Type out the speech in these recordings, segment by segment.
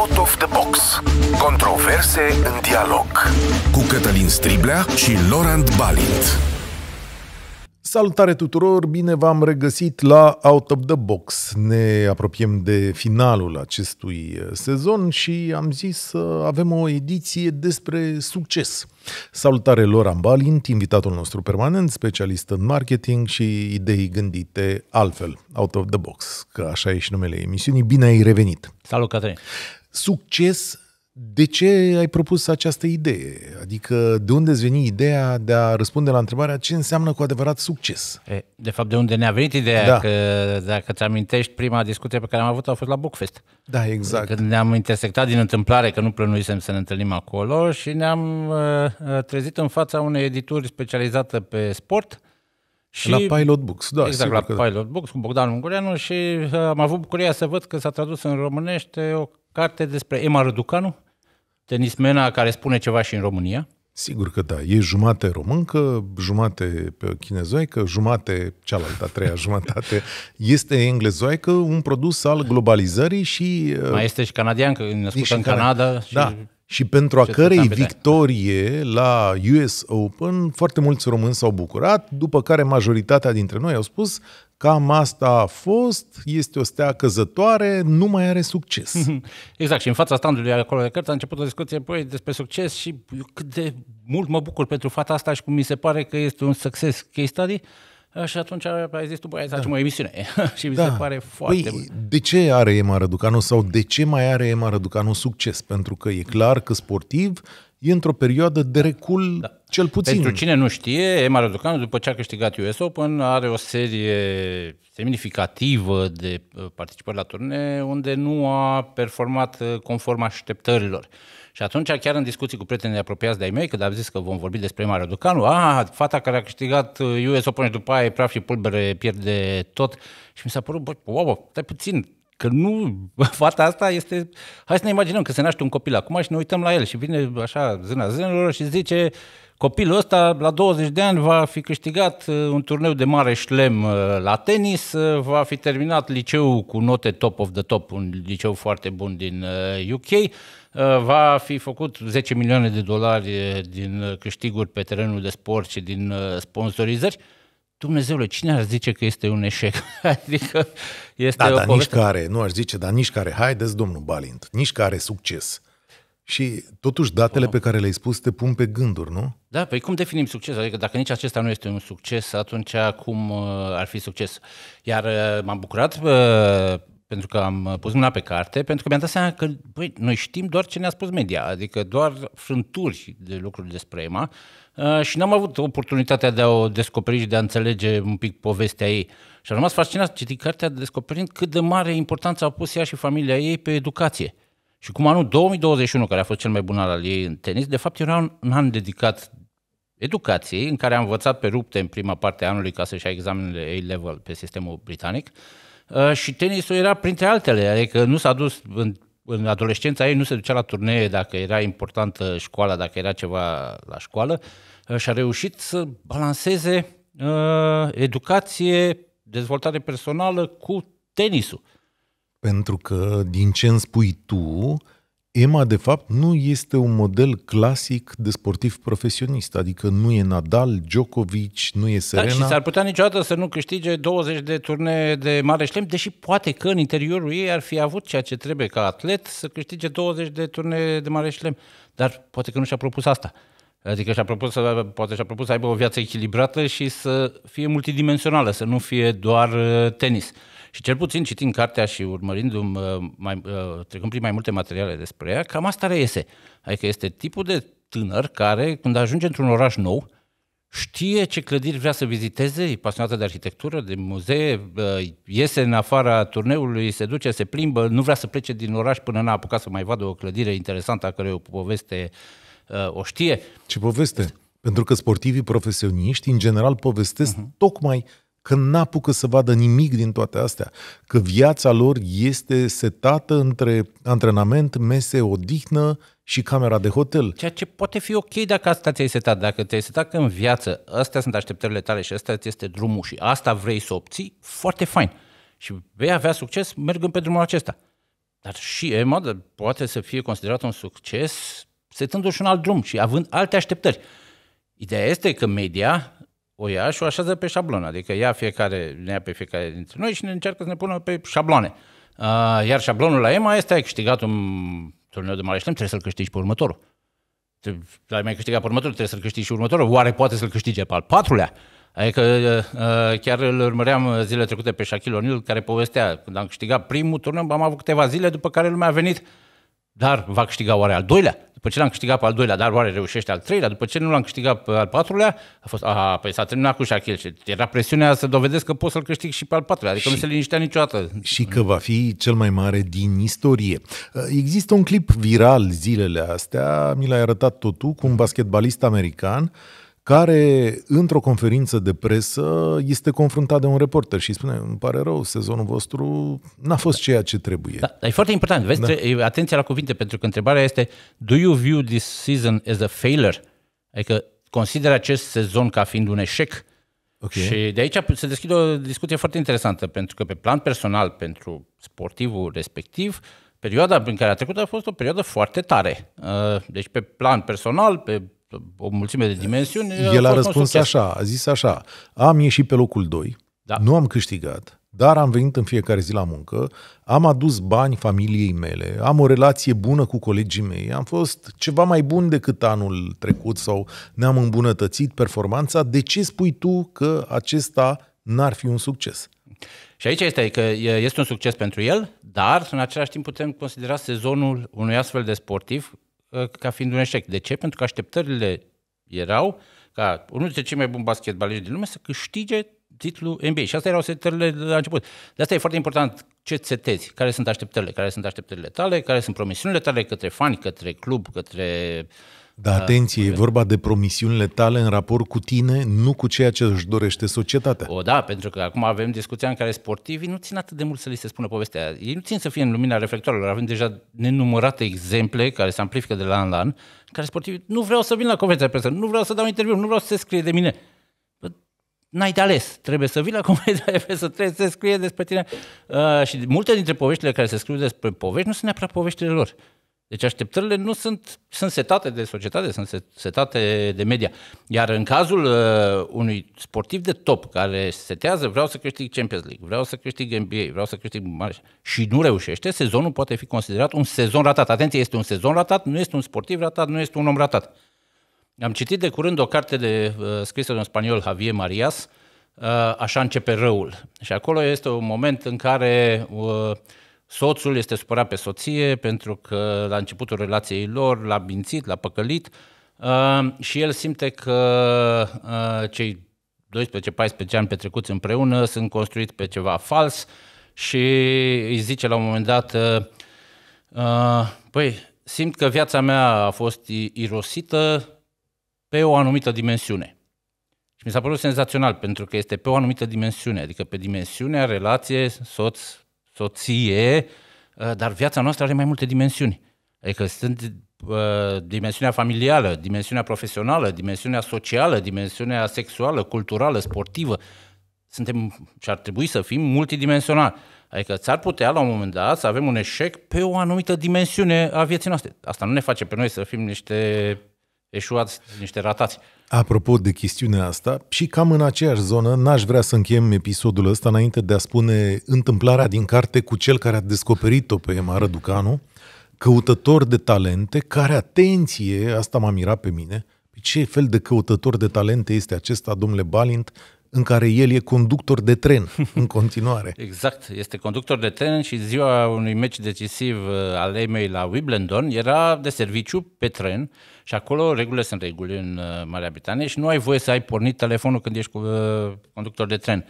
Out of the Box. Controverse în dialog. Cu Cătălin Striblea și Laurent Balint. Salutare tuturor, bine v-am regăsit la Out of the Box. Ne apropiem de finalul acestui uh, sezon și am zis să avem o ediție despre succes. Salutare Loran Balint, invitatul nostru permanent, specialist în marketing și idei gândite altfel, out of the box, că așa e și numele emisiunii. Bine ai revenit! Salut, Cătălin! Succes, de ce ai propus această idee? Adică de unde îți veni ideea de a răspunde la întrebarea ce înseamnă cu adevărat succes? E, de fapt, de unde ne-a venit ideea? Da. Că, dacă ți amintești, prima discuție pe care am avut-o a fost la Bookfest. Da, exact. Când ne-am intersectat din întâmplare, că nu plănuisem să ne întâlnim acolo și ne-am uh, uh trezit în fața unei edituri specializate pe sport și, la Pilot Books, da. Exact, la că... Da. Pilot Books cu Bogdan Ungureanu și uh, am avut bucuria să văd că s-a tradus în românește o carte despre Emma Răducanu, tenismena care spune ceva și în România. Sigur că da, e jumate româncă, jumate chinezoică, jumate cealaltă, a treia jumătate este englezoică, un produs al globalizării și... Uh, Mai este și canadian, că născut în Canada. Canada și... Da, și pentru a cărei da. victorie la US Open, foarte mulți români s-au bucurat, după care majoritatea dintre noi au spus Cam asta a fost, este o stea căzătoare, nu mai are succes. Exact, și în fața standului acolo de cărți a început o discuție păi, despre succes și eu cât de mult mă bucur pentru fata asta și cum mi se pare că este un succes case study, și atunci ai zis tu, băi, să da. facem da. o emisiune. și mi da. se pare păi, foarte păi, bun. De ce are Ema Răducanu sau de ce mai are Ema Răducanu succes? Pentru că e clar că sportiv e într-o perioadă de recul da. cel puțin. Pentru cine nu știe, Emma Raducanu, după ce a câștigat US Open, are o serie semnificativă de uh, participări la turnee unde nu a performat uh, conform așteptărilor. Și atunci, chiar în discuții cu prietenii apropiați de-ai mei, când am zis că vom vorbi despre Mario Ducanu, a, ah, fata care a câștigat US uh, Open și după aia e praf și pulbere, pierde tot. Și mi s-a părut, bă, wow, stai puțin, Că nu, fata asta este, hai să ne imaginăm că se naște un copil acum și ne uităm la el și vine așa zâna zânelor și zice copilul ăsta la 20 de ani va fi câștigat uh, un turneu de mare șlem uh, la tenis, uh, va fi terminat liceul cu note top of the top, un liceu foarte bun din UK, va fi făcut 10 milioane de dolari din câștiguri pe terenul de sport și din sponsorizări. Dumnezeule, cine ar zice că este un eșec? adică este da, o dar poveste... nici care, nu aș zice, dar nici care, haideți domnul Balint, nici care succes. Și totuși datele pe care le-ai spus te pun pe gânduri, nu? Da, păi cum definim succes? Adică dacă nici acesta nu este un succes, atunci cum uh, ar fi succes? Iar uh, m-am bucurat uh, pentru că am uh, pus mâna pe carte, pentru că mi-am dat seama că băi, noi știm doar ce ne-a spus media, adică doar frânturi de lucruri despre EMA uh, și n-am avut oportunitatea de a o descoperi și de a înțelege un pic povestea ei. Și am rămas fascinat citind cartea descoperind cât de mare importanță a pus ea și familia ei pe educație. Și cum anul 2021, care a fost cel mai bun al ei în tenis, de fapt era un, un an dedicat educației, în care a învățat pe rupte în prima parte a anului ca să-și ia examenele A-level pe sistemul britanic, uh, Uh, și tenisul era printre altele, adică nu s-a dus în, în adolescența ei, nu se ducea la turnee dacă era importantă școala, dacă era ceva la școală uh, și a reușit să balanceze uh, educație, dezvoltare personală cu tenisul. Pentru că din ce îmi spui tu, Ema, de fapt, nu este un model clasic de sportiv profesionist, adică nu e Nadal, Djokovic, nu e Serena. Da, și s-ar putea niciodată să nu câștige 20 de turnee de mare șlem, deși poate că în interiorul ei ar fi avut ceea ce trebuie ca atlet să câștige 20 de turnee de mare șlem, dar poate că nu și-a propus asta. Adică și-a propus să, poate și-a propus să aibă o viață echilibrată și să fie multidimensională, să nu fie doar uh, tenis. Și cel puțin citind cartea și urmărindu-mi, uh, mai, uh, trecând prin mai multe materiale despre ea, cam asta reiese. Adică este tipul de tânăr care, când ajunge într-un oraș nou, știe ce clădiri vrea să viziteze, e pasionată de arhitectură, de muzee, uh, iese în afara turneului, se duce, se plimbă, nu vrea să plece din oraș până n-a apucat să mai vadă o clădire interesantă a cărei o poveste o știe. Ce poveste? Pentru că sportivii profesioniști, în general, povestesc uh-huh. tocmai că n-apucă să vadă nimic din toate astea, că viața lor este setată între antrenament, mese, odihnă și camera de hotel. Ceea ce poate fi ok dacă asta ți-ai setat, dacă ți-ai setat că în viață astea sunt așteptările tale și asta ți este drumul și asta vrei să obții, foarte fain. Și vei avea succes mergând pe drumul acesta. Dar și Emma poate să fie considerat un succes setându-și un alt drum și având alte așteptări. Ideea este că media o ia și o așează pe șablon. Adică ia fiecare, ne ia pe fiecare dintre noi și ne încearcă să ne pună pe șabloane. Uh, iar șablonul la EMA este, ai câștigat un turneu de mare șlem, trebuie să-l câștigi pe următorul. Ai mai câștigat pe următorul, trebuie să-l câștigi și următorul. Oare poate să-l câștige pe al patrulea? Adică uh, chiar îl urmăream zilele trecute pe Shaquille O'Neal, care povestea, când am câștigat primul turneu, am avut câteva zile după care lumea a venit dar va câștiga oare al doilea? După ce l-am câștigat pe al doilea, dar oare reușește al treilea? După ce nu l-am câștigat pe al patrulea, a fost, aha, păi s-a terminat cu Shaquille. Și deci era presiunea să dovedesc că pot să-l câștig și pe al patrulea, adică și, nu se liniștea niciodată. Și că va fi cel mai mare din istorie. Există un clip viral zilele astea, mi l-ai arătat tot tu, cu un basketbalist american care, într-o conferință de presă, este confruntat de un reporter și spune, îmi pare rău, sezonul vostru n-a fost ceea ce trebuie. Da, e foarte important. Vezi, da. atenția la cuvinte, pentru că întrebarea este, do you view this season as a failure? Adică consideră acest sezon ca fiind un eșec? Okay. Și de aici se deschide o discuție foarte interesantă, pentru că pe plan personal, pentru sportivul respectiv, perioada prin care a trecut a fost o perioadă foarte tare. Uh, deci pe plan personal, pe o mulțime de dimensiuni. El a, a răspuns așa, a zis așa, am ieșit pe locul 2, da. nu am câștigat, dar am venit în fiecare zi la muncă, am adus bani familiei mele, am o relație bună cu colegii mei, am fost ceva mai bun decât anul trecut sau ne-am îmbunătățit performanța, de ce spui tu că acesta n-ar fi un succes? Și aici este că este un succes pentru el, dar în același timp putem considera sezonul unui astfel de sportiv Uh, ca fiind un eșec. De ce? Pentru că așteptările erau ca unul dintre cei mai buni basketbaliști din lume să câștige titlul NBA. Și asta erau setările de la început. De asta e foarte important ce setezi, care sunt așteptările, care sunt așteptările tale, care sunt promisiunile tale către fani, către club, către uh, da, da, atenție, uh, e vorba de promisiunile tale în raport cu tine, nu cu ceea ce își dorește societatea. O, da, pentru că acum avem discuția în care sportivii nu țin atât de mult să li se spună povestea. Ei nu țin să fie în lumina reflectoarelor. Avem deja nenumărate exemple care se amplifică de la an la an, care sportivii nu vreau să vin la conferința de presă, nu vreau să dau interviu, nu vreau să se scrie de mine. N-ai de ales, trebuie să vii la conferința de presă, trebuie să se scrie despre tine. Uh, și multe dintre poveștile care se scriu despre povești nu sunt neapărat poveștile lor deci așteptările nu sunt, sunt setate de societate, sunt setate de media. Iar în cazul uh, unui sportiv de top care setează, vreau să câștig Champions League, vreau să câștig NBA, vreau să câștig mare și nu reușește, sezonul poate fi considerat un sezon ratat. Atenție, este un sezon ratat, nu este un sportiv ratat, nu este un om ratat. Am citit de curând o carte de, uh, scrisă de un spaniol, Javier Marias, uh, Așa începe răul. Și acolo este un moment în care uh, Soțul este supărat pe soție pentru că la începutul relației lor l-a mințit, l-a păcălit uh, și el simte că uh, cei 12-14 ani petrecuți împreună sunt construiți pe ceva fals și îi zice la un moment dat uh, uh păi, simt că viața mea a fost irosită pe o anumită dimensiune. Și mi s-a părut senzațional, pentru că este pe o anumită dimensiune, adică pe dimensiunea relație soț soție, uh, dar viața noastră are mai multe dimensiuni. Adică sunt uh, dimensiunea familială, dimensiunea profesională, dimensiunea socială, dimensiunea sexuală, culturală, sportivă. Suntem și ar trebui să fim multidimensionali. Adică ți-ar putea la un moment dat să avem un eșec pe o anumită dimensiune a vieții noastre. Asta nu ne face pe noi să fim niște eșuați niște ratați. Apropo de chestiunea asta, și cam în aceeași zonă, n-aș vrea să încheiem episodul ăsta înainte de a spune întâmplarea din carte cu cel care a descoperit-o pe Emma Răducanu, căutător de talente, care, atenție, asta m-a mirat pe mine, ce fel de căutător de talente este acesta, domnule Balint, în care el e conductor de tren în continuare. exact, este conductor de tren și ziua unui meci decisiv uh, al EMEI la Wimbledon era de serviciu pe tren și acolo regulile sunt reguli în uh, Marea Britanie și nu ai voie să ai pornit telefonul când ești cu, uh, conductor de tren.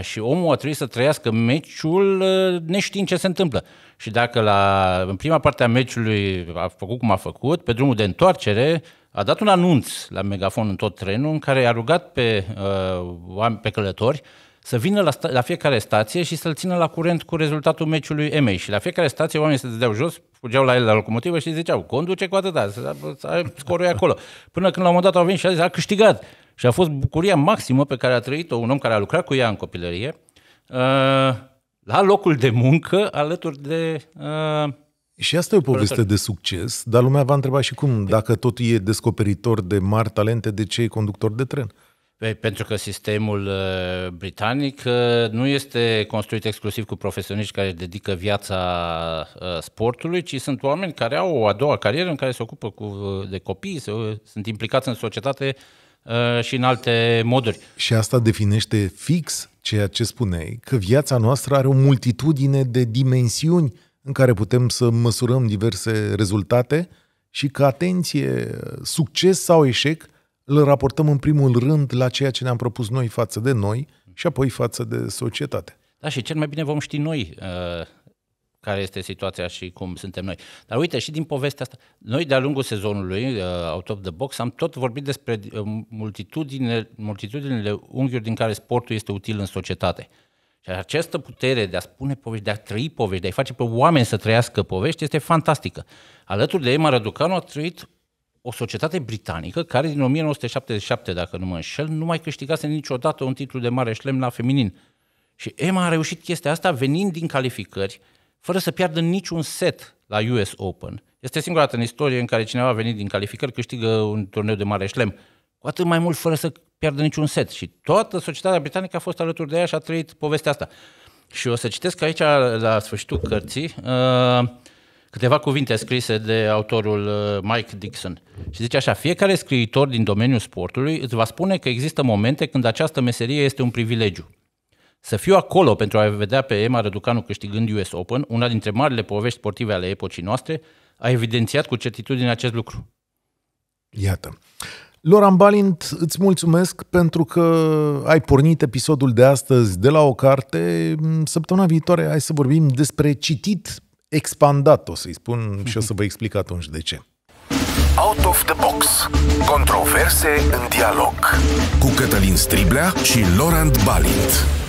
Și omul a trebuit să trăiască meciul neștiind ce se întâmplă. Și dacă la, în prima parte a meciului a făcut cum a făcut, pe drumul de întoarcere a dat un anunț la megafon în tot trenul în care i-a rugat pe, uh, pe călători să vină la, sta- la fiecare stație și să-l țină la curent cu rezultatul meciului MA. Și la fiecare stație oamenii se dădeau jos, fugeau la el la locomotivă și ziceau, conduce cu atâta, scorul acolo. Până când la un moment dat au venit și a zis, a câștigat. Și a fost bucuria maximă pe care a trăit-o un om care a lucrat cu ea în copilărie, uh, la locul de muncă, alături de uh, și asta e o poveste de succes, dar lumea va întreba și cum, dacă tot e descoperitor de mari talente, de ce e conductor de tren? Păi, pentru că sistemul uh, britanic uh, nu este construit exclusiv cu profesioniști care își dedică viața uh, sportului, ci sunt oameni care au o a doua carieră în care se ocupă cu, de copii, se, sunt implicați în societate și în alte moduri. Și asta definește fix ceea ce spuneai, că viața noastră are o multitudine de dimensiuni în care putem să măsurăm diverse rezultate și că, atenție, succes sau eșec îl raportăm în primul rând la ceea ce ne-am propus noi față de noi și apoi față de societate. Da, și cel mai bine vom ști noi uh, care este situația și cum suntem noi. Dar uite, și din povestea asta, noi de-a lungul sezonului uh, Out of the Box am tot vorbit despre uh, multitudine, multitudinile unghiuri din care sportul este util în societate. Uh, și această putere de a spune povești, de a trăi povești, de a face pe oameni să trăiască povești, este fantastică. Alături de Emma Raducanu a trăit o societate britanică care din 1977, dacă nu mă înșel, nu mai câștigase niciodată un titlu de mare șlem la feminin. Și Emma a reușit chestia asta venind din calificări, fără să piardă niciun set la US Open. Este singura dată în istorie în care cineva a venit din calificări câștigă un turneu de mare șlem cu atât mai mult fără să pierdă niciun set. Și toată societatea britanică a fost alături de ea și a trăit povestea asta. Și o să citesc aici, la sfârșitul cărții, uh, câteva cuvinte scrise de autorul uh, Mike Dixon. Și zice așa, fiecare scriitor din domeniul sportului îți va spune că există momente când această meserie este un privilegiu. Să fiu acolo pentru a vedea pe Emma Răducanu câștigând US Open, una dintre marile povești sportive ale epocii noastre, a evidențiat cu certitudine acest lucru. Iată. Loran Balint, îți mulțumesc pentru că ai pornit episodul de astăzi de la o carte. Mm, săptămâna viitoare hai să vorbim despre citit expandat, o să-i spun și o să vă explic atunci de ce. Out of the Box. Controverse în dialog. Cu Cătălin Striblea și Laurent Balint.